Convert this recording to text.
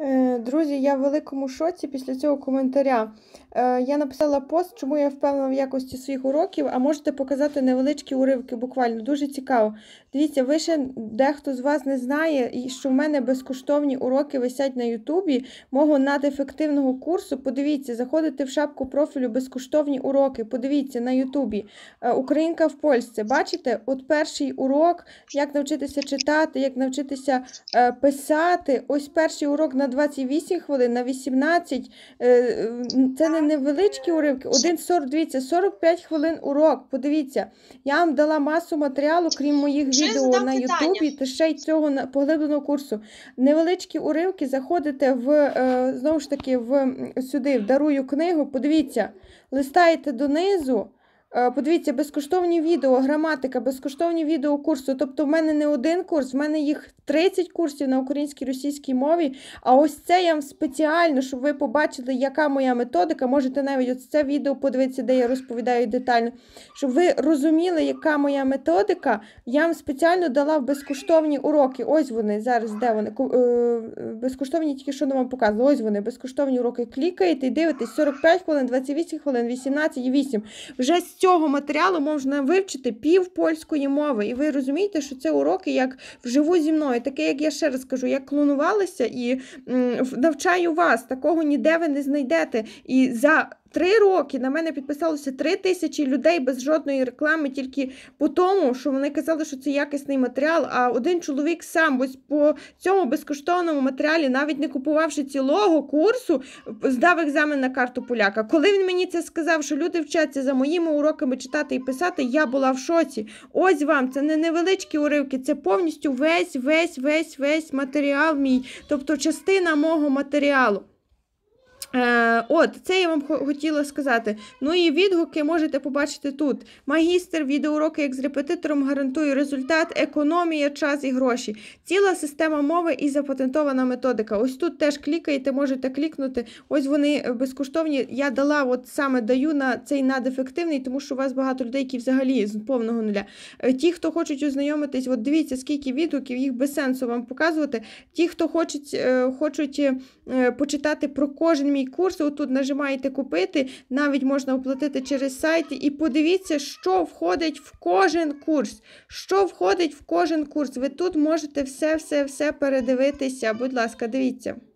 Е, друзі, я в великому шоці після цього коментаря. Е, я написала пост, чому я впевнена в якості своїх уроків, а можете показати невеличкі уривки, буквально дуже цікаво. Дивіться, ви ще дехто з вас не знає, що в мене безкоштовні уроки висять на Ютубі, мого надефективного курсу. Подивіться, заходите в шапку профілю безкоштовні уроки. Подивіться на Ютубі. Е, Українка в Польщі. Бачите? От перший урок, як навчитися читати, як навчитися писати. Ось перший урок на 28 хвилин, на 18. Е, е, це не невеличкі уривки. 1,40, дивіться, 45 хвилин урок. Подивіться, я вам дала масу матеріалу, крім моїх відео на Ютубі, та ще й цього поглибленого курсу. Невеличкі уривки заходите в е, знову ж таки в сюди, в дарую книгу. Подивіться, листаєте донизу. Е, подивіться, безкоштовні відео, граматика, безкоштовні відео курсу. Тобто, в мене не один курс, в мене їх 30 курсів на українській російській мові. А ось це я вам спеціально, щоб ви побачили, яка моя методика. Можете навіть ось це відео подивитися, де я розповідаю детально. Щоб ви розуміли, яка моя методика, я вам спеціально дала безкоштовні уроки. Ось вони зараз, де вони? Е, безкоштовні, тільки що не вам показували. Ось вони, безкоштовні уроки. Клікаєте і дивитесь 45 хвилин, 28 хвилин, 18 і 8. Вже з цього матеріалу можна вивчити пів польської мови. І ви розумієте, що це уроки як вживу зі мною, таке, як я ще раз кажу, я клонувалася і навчаю вас. Такого ніде ви не знайдете. І за Три роки на мене підписалося три тисячі людей без жодної реклами, тільки по тому, що вони казали, що це якісний матеріал. А один чоловік сам ось по цьому безкоштовному матеріалі, навіть не купувавши цілого курсу, здав екзамен на карту поляка. Коли він мені це сказав, що люди вчаться за моїми уроками читати і писати, я була в шоці. Ось вам це не невеличкі уривки, це повністю весь, весь, весь, весь матеріал мій, тобто частина мого матеріалу. Е, От, це я вам хотіла сказати. Ну і відгуки можете побачити тут. Магістр, відеоуроки як з репетитором гарантує результат, економія, час і гроші. Ціла система мови і запатентована методика. Ось тут теж клікаєте, можете клікнути. Ось вони е, безкоштовні. Я дала, от саме даю на цей надефективний, тому що у вас багато людей, які взагалі з повного нуля. Е, ті, хто хочуть ознайомитись, от дивіться, скільки відгуків, їх без сенсу вам показувати. Ті, хто хочуть, е, хочуть почитати про кожен мій мій курс. Отут нажимаєте купити, навіть можна оплатити через сайт. І подивіться, що входить в кожен курс. Що входить в кожен курс. Ви тут можете все-все-все передивитися. Будь ласка, дивіться.